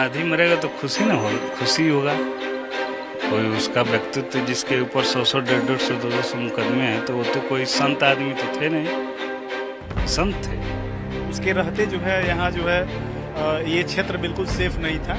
अपराधी मरेगा तो खुशी ना हो खुशी होगा कोई उसका व्यक्तित्व जिसके ऊपर सौ सौ डेढ़ डेढ़ सौ दो सौ मुकदमे हैं तो वो तो कोई संत आदमी तो थे नहीं संत थे उसके रहते जो है यहाँ जो है ये क्षेत्र बिल्कुल सेफ नहीं था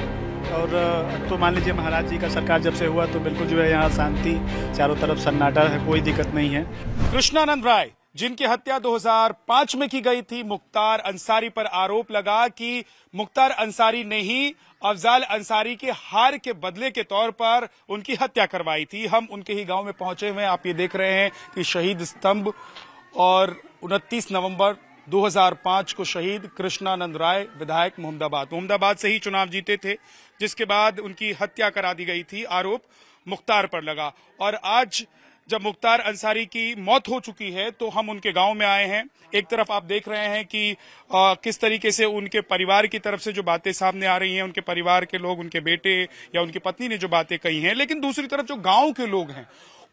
और तो मान लीजिए महाराज जी का सरकार जब से हुआ तो बिल्कुल जो है यहाँ शांति चारों तरफ सन्नाटा है कोई दिक्कत नहीं है कृष्णानंद राय जिनकी हत्या 2005 में की गई थी मुख्तार अंसारी पर आरोप लगा कि मुख्तार अंसारी ने ही अफजाल अंसारी के हार के बदले के तौर पर उनकी हत्या करवाई थी हम उनके ही गांव में पहुंचे हुए आप ये देख रहे हैं कि शहीद स्तंभ और 29 नवंबर 2005 को शहीद कृष्णानंद राय विधायक मोहम्मदाबाद मोहम्मदाबाद से ही चुनाव जीते थे जिसके बाद उनकी हत्या करा दी गई थी आरोप मुख्तार पर लगा और आज जब मुख्तार अंसारी की मौत हो चुकी है तो हम उनके गांव में आए हैं एक तरफ आप देख रहे हैं कि आ, किस तरीके से उनके परिवार की तरफ से जो बातें सामने आ रही हैं उनके परिवार के लोग उनके बेटे या उनकी पत्नी ने जो बातें कही हैं लेकिन दूसरी तरफ जो गांव के लोग हैं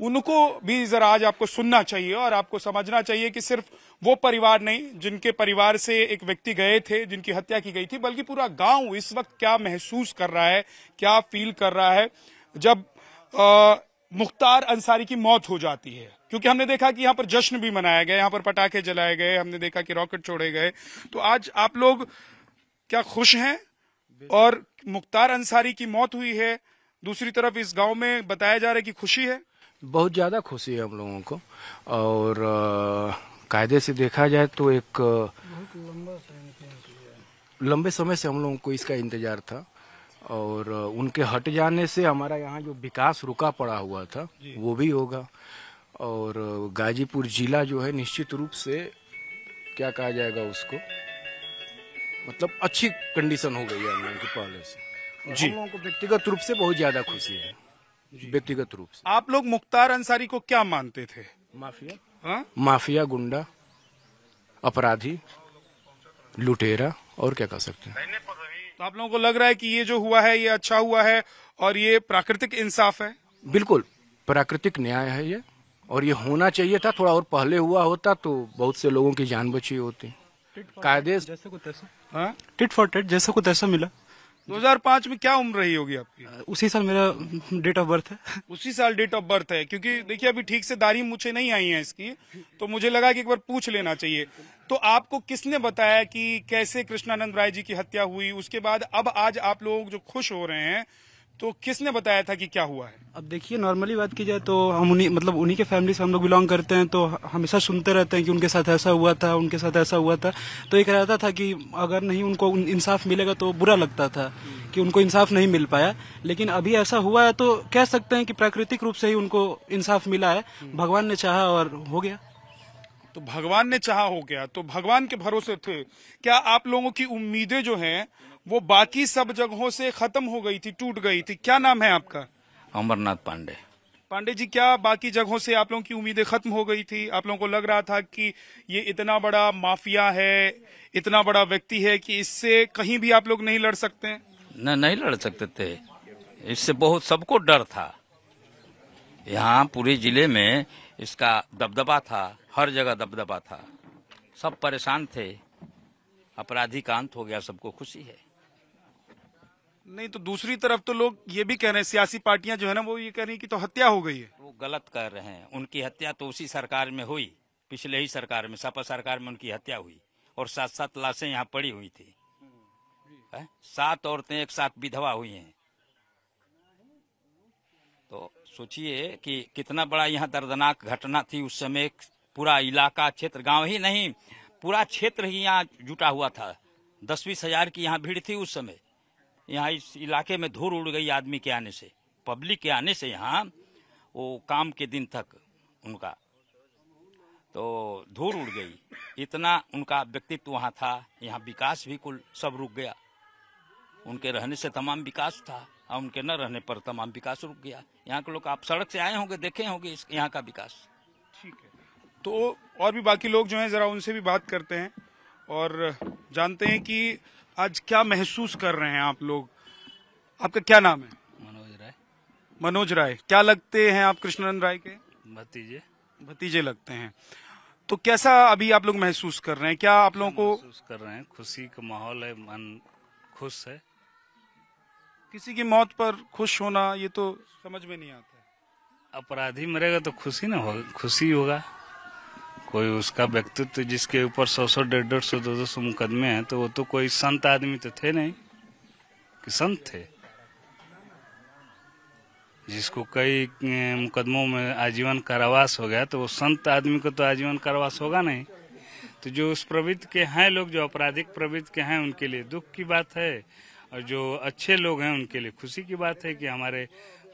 उनको भी जरा आज आपको सुनना चाहिए और आपको समझना चाहिए कि सिर्फ वो परिवार नहीं जिनके परिवार से एक व्यक्ति गए थे जिनकी हत्या की गई थी बल्कि पूरा गांव इस वक्त क्या महसूस कर रहा है क्या फील कर रहा है जब मुख्तार अंसारी की मौत हो जाती है क्योंकि हमने देखा कि यहाँ पर जश्न भी मनाया गया यहाँ पर पटाखे जलाए गए हमने देखा कि रॉकेट छोड़े गए तो आज आप लोग क्या खुश हैं और मुख्तार अंसारी की मौत हुई है दूसरी तरफ इस गांव में बताया जा रहा है कि खुशी है बहुत ज़्यादा खुशी है हम लोगों को और कायदे से देखा जाए तो एक लंबे समय से हम लोगों को इसका इंतजार था और उनके हट जाने से हमारा यहाँ जो विकास रुका पड़ा हुआ था वो भी होगा और गाजीपुर जिला जो है निश्चित रूप से क्या कहा जाएगा उसको मतलब अच्छी कंडीशन हो गई है उनके पहले से जी लोगों को व्यक्तिगत रूप से बहुत ज्यादा खुशी है व्यक्तिगत रूप से आप लोग मुख्तार अंसारी को क्या मानते थे माफिया हा? माफिया गुंडा अपराधी लुटेरा और क्या कह सकते हैं तो आप लोगों को लग रहा है कि ये जो हुआ है ये अच्छा हुआ है और ये प्राकृतिक इंसाफ है बिल्कुल प्राकृतिक न्याय है ये और ये होना चाहिए था थोड़ा और पहले हुआ होता तो बहुत से लोगों की जान बची होती कायदे जैसे कुछ ऐसा टिट फॉर टिट जैसे को तैसा मिला 2005 में क्या उम्र रही होगी आपकी उसी साल मेरा डेट ऑफ बर्थ है उसी साल डेट ऑफ बर्थ है क्योंकि देखिए अभी ठीक से दारी मुझे नहीं आई है इसकी तो मुझे लगा कि एक बार पूछ लेना चाहिए तो आपको किसने बताया कि कैसे कृष्णानंद राय जी की हत्या हुई उसके बाद अब आज आप लोग जो खुश हो रहे हैं तो किसने बताया था कि क्या हुआ है अब देखिए नॉर्मली बात की जाए तो हम उन्हीं मतलब उन्हीं के फैमिली से हम लोग बिलोंग करते हैं तो हमेशा सुनते रहते हैं कि उनके साथ ऐसा हुआ था उनके साथ ऐसा हुआ था तो एक रहता था कि अगर नहीं उनको इंसाफ मिलेगा तो बुरा लगता था कि उनको इंसाफ नहीं मिल पाया लेकिन अभी ऐसा हुआ है तो कह सकते हैं कि प्राकृतिक रूप से ही उनको इंसाफ मिला है भगवान ने चाहा और हो गया तो भगवान ने चाहा हो गया तो भगवान के भरोसे थे क्या आप लोगों की उम्मीदें जो हैं वो बाकी सब जगहों से खत्म हो गई थी टूट गई थी क्या नाम है आपका अमरनाथ पांडे पांडे जी क्या बाकी जगहों से आप लोगों की उम्मीदें खत्म हो गई थी आप लोगों को लग रहा था कि ये इतना बड़ा माफिया है इतना बड़ा व्यक्ति है कि इससे कहीं भी आप लोग नहीं लड़ सकते न नहीं लड़ सकते थे इससे बहुत सबको डर था यहाँ पूरे जिले में इसका दबदबा था हर जगह दबदबा था सब परेशान थे अपराधी कांत हो गया सबको खुशी है नहीं तो दूसरी तरफ तो लोग ये भी कह रहे हैं सियासी पार्टियां जो है ना वो ये कह रही कि तो हत्या हो गई है वो गलत कह रहे हैं उनकी हत्या तो उसी सरकार में हुई पिछले ही सरकार में सपा सरकार में उनकी हत्या हुई और सात सात लाशें यहाँ पड़ी हुई थी सात औरतें एक साथ विधवा हुई हैं तो सोचिए कि कितना बड़ा यहाँ दर्दनाक घटना थी उस समय पूरा इलाका क्षेत्र गाँव ही नहीं पूरा क्षेत्र ही यहाँ जुटा हुआ था दस बीस हजार की यहाँ भीड़ थी उस समय यहाँ इस इलाके में धूल उड़ गई आदमी के आने से पब्लिक के आने से यहाँ वो काम के दिन तक उनका तो धूल उड़ गई इतना उनका व्यक्तित्व वहाँ था यहाँ विकास भी कुल सब रुक गया उनके रहने से तमाम विकास था और उनके न रहने पर तमाम विकास रुक गया यहाँ के लोग आप सड़क से आए होंगे देखे होंगे इस यहाँ का विकास ठीक है तो और भी बाकी लोग जो हैं जरा उनसे भी बात करते हैं और जानते हैं कि आज क्या महसूस कर रहे हैं आप लोग आपका क्या नाम है मनोज राय मनोज राय क्या लगते हैं आप कृष्णनंद राय के भतीजे भतीजे लगते हैं तो कैसा अभी आप लोग महसूस कर रहे हैं क्या आप लोगों को महसूस कर रहे हैं खुशी का माहौल है मन खुश है किसी की मौत पर खुश होना ये तो समझ में नहीं आता अपराधी मरेगा तो खुशी ना होगा खुशी होगा कोई उसका व्यक्तित्व जिसके ऊपर सौ सौ डेढ़ डेढ़ सौ दो दो सौ मुकदमे हैं तो वो तो कोई संत आदमी तो थे नहीं कि संत थे जिसको कई मुकदमों में आजीवन कारावास हो गया तो वो संत आदमी को तो आजीवन कारावास होगा नहीं तो जो उस प्रवृत्ति के हैं लोग जो आपराधिक प्रवृत्ति के हैं उनके लिए दुख की बात है और जो अच्छे लोग हैं उनके लिए खुशी की बात है कि हमारे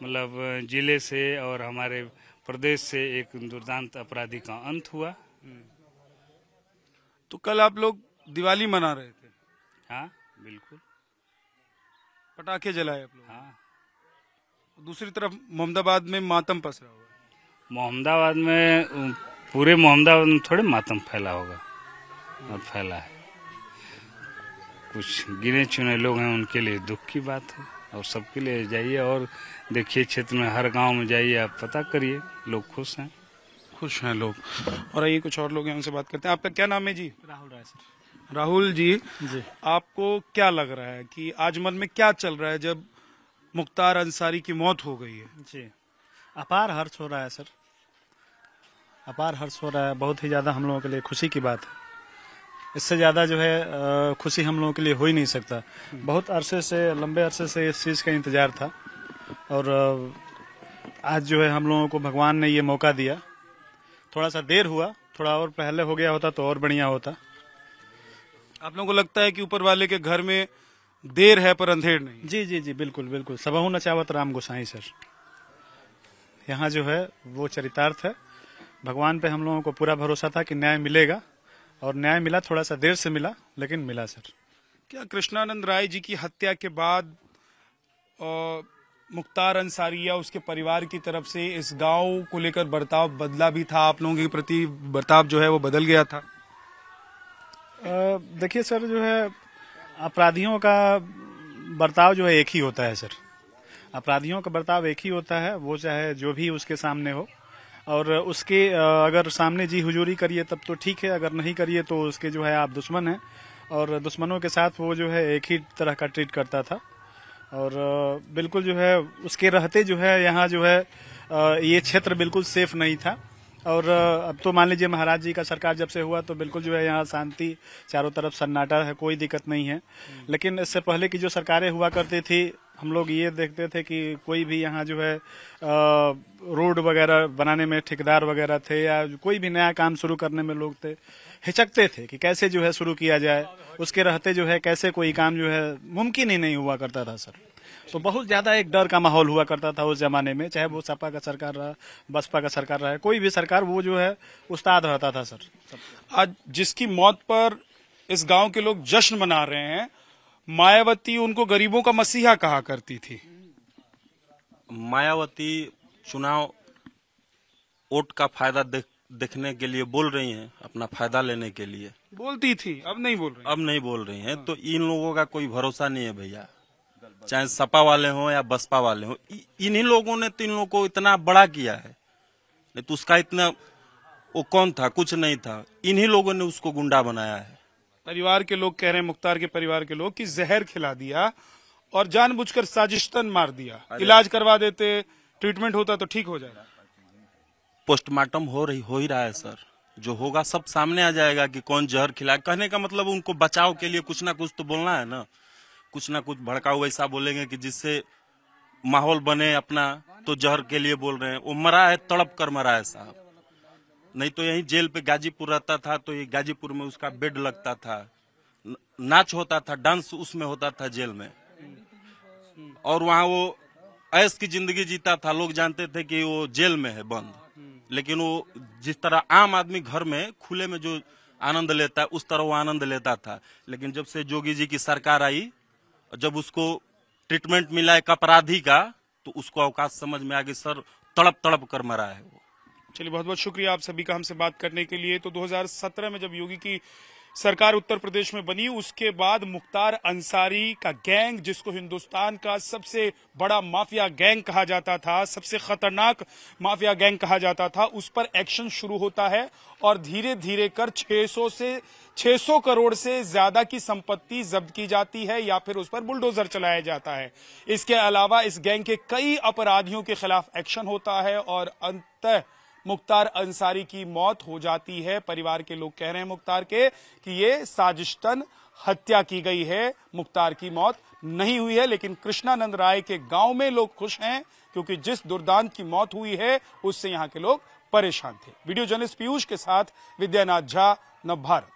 मतलब जिले से और हमारे प्रदेश से एक दुर्दांत अपराधी का अंत हुआ हम्म। तो कल आप लोग दिवाली मना रहे थे हाँ बिल्कुल पटाखे जलाए आप लोग हाँ दूसरी तरफ मोहम्मदाबाद में मातम पसरा हुआ मोहम्मदाबाद में पूरे मोहम्मदाबाद में थोड़े मातम फैला होगा और फैला है कुछ गिने चुने लोग हैं उनके लिए दुख की बात है और सबके लिए जाइए और देखिए क्षेत्र में हर गांव में जाइए आप पता करिए लोग खुश हैं खुश हैं लोग और आइए कुछ और लोग हैं उनसे बात करते हैं आपका क्या नाम है जी राहुल राय सर राहुल जी जी आपको क्या लग रहा है कि आज मन में क्या चल रहा है जब मुख्तार अंसारी की मौत हो गई है जी अपार हर्ष हो रहा है सर अपार हर्ष हो रहा है बहुत ही ज़्यादा हम लोगों के लिए खुशी की बात है इससे ज़्यादा जो है खुशी हम लोगों के लिए हो ही नहीं सकता बहुत अरसे से लंबे अरसे से इस चीज़ का इंतज़ार था और आज जो है हम लोगों को भगवान ने ये मौका दिया थोड़ा सा देर हुआ थोड़ा और पहले हो गया होता तो और बढ़िया होता आप लोगों को लगता है कि ऊपर वाले के घर में देर है पर अंधेर नहीं जी जी जी बिल्कुल बिल्कुल सबहू नचावत राम गोसाई सर यहाँ जो है वो चरितार्थ है भगवान पे हम लोगों को पूरा भरोसा था कि न्याय मिलेगा और न्याय मिला थोड़ा सा देर से मिला लेकिन मिला सर क्या कृष्णानंद राय जी की हत्या के बाद और मुख्तार अंसारी या उसके परिवार की तरफ से इस गांव को लेकर बर्ताव बदला भी था आप लोगों के प्रति बर्ताव जो है वो बदल गया था देखिए सर जो है अपराधियों का बर्ताव जो है एक ही होता है सर अपराधियों का बर्ताव एक ही होता है वो चाहे जो भी उसके सामने हो और उसके अगर सामने जी हुजूरी करिए तब तो ठीक है अगर नहीं करिए तो उसके जो है आप दुश्मन हैं और दुश्मनों के साथ वो जो है एक ही तरह का ट्रीट करता था और बिल्कुल जो है उसके रहते जो है यहाँ जो है ये क्षेत्र बिल्कुल सेफ नहीं था और अब तो मान लीजिए महाराज जी का सरकार जब से हुआ तो बिल्कुल जो है यहाँ शांति चारों तरफ सन्नाटा है कोई दिक्कत नहीं है हम्म। लेकिन इससे पहले की जो सरकारें हुआ करती थी हम लोग ये देखते थे कि कोई भी यहाँ जो है रोड वगैरह बनाने में ठेकेदार वगैरह थे या कोई भी नया काम शुरू करने में लोग थे हिचकते थे कि कैसे जो है शुरू किया जाए उसके रहते जो है कैसे कोई काम जो है मुमकिन ही नहीं हुआ करता था सर तो बहुत ज्यादा एक डर का माहौल हुआ करता था उस जमाने में चाहे वो सपा का सरकार रहा बसपा का सरकार रहा कोई भी सरकार वो जो है उस्ताद रहता था सर आज जिसकी मौत पर इस गांव के लोग जश्न मना रहे हैं मायावती उनको गरीबों का मसीहा कहा करती थी मायावती चुनाव वोट का फायदा देख देखने के लिए बोल रही हैं अपना फायदा लेने के लिए बोलती थी अब नहीं बोल रही अब नहीं बोल रही हैं हाँ। तो इन लोगों का कोई भरोसा नहीं है भैया चाहे सपा वाले हों या बसपा वाले हों इन्हीं लोगों ने तो इन लोगों को इतना बड़ा किया है नहीं तो उसका इतना वो कौन था कुछ नहीं था इन्हीं लोगों ने उसको गुंडा बनाया है परिवार के लोग कह रहे हैं मुख्तार के परिवार के लोग कि जहर खिला दिया और जानबूझकर साजिशतन मार दिया इलाज करवा देते ट्रीटमेंट होता तो ठीक हो जाएगा पोस्टमार्टम हो रही हो ही रहा है सर जो होगा सब सामने आ जाएगा कि कौन जहर खिला कहने का मतलब उनको बचाव के लिए कुछ ना कुछ तो बोलना है ना कुछ ना कुछ भड़काऊ ऐसा बोलेंगे कि जिससे माहौल बने अपना तो जहर के लिए बोल रहे हैं वो मरा है तड़प कर मरा है साहब नहीं तो यही जेल पे गाजीपुर रहता था तो ये गाजीपुर में उसका बेड लगता था नाच होता था डांस उसमें होता था जेल में और वहाँ वो ऐस की जिंदगी जीता था लोग जानते थे कि वो जेल में है बंद लेकिन वो जिस तरह आम आदमी घर में खुले में जो आनंद लेता है उस तरह वो आनंद लेता था लेकिन जब से जोगी जी की सरकार आई जब उसको ट्रीटमेंट मिला एक अपराधी का तो उसको अवकाश समझ में आ गई सर तड़प तड़प कर मरा है वो चलिए बहुत बहुत शुक्रिया आप सभी का हमसे बात करने के लिए तो 2017 में जब योगी की सरकार उत्तर प्रदेश में बनी उसके बाद मुख्तार अंसारी का गैंग जिसको हिंदुस्तान का सबसे बड़ा माफिया गैंग कहा जाता था सबसे खतरनाक माफिया गैंग कहा जाता था उस पर एक्शन शुरू होता है और धीरे धीरे कर 600 से 600 करोड़ से ज्यादा की संपत्ति जब्त की जाती है या फिर उस पर बुलडोजर चलाया जाता है इसके अलावा इस गैंग के कई अपराधियों के खिलाफ एक्शन होता है और अंत मुख्तार अंसारी की मौत हो जाती है परिवार के लोग कह रहे हैं मुख्तार के कि ये साजिशतन हत्या की गई है मुख्तार की मौत नहीं हुई है लेकिन कृष्णानंद राय के गांव में लोग खुश हैं क्योंकि जिस दुर्दांत की मौत हुई है उससे यहां के लोग परेशान थे वीडियो जर्नलिस्ट पीयूष के साथ विद्यानाथ झा नव भारत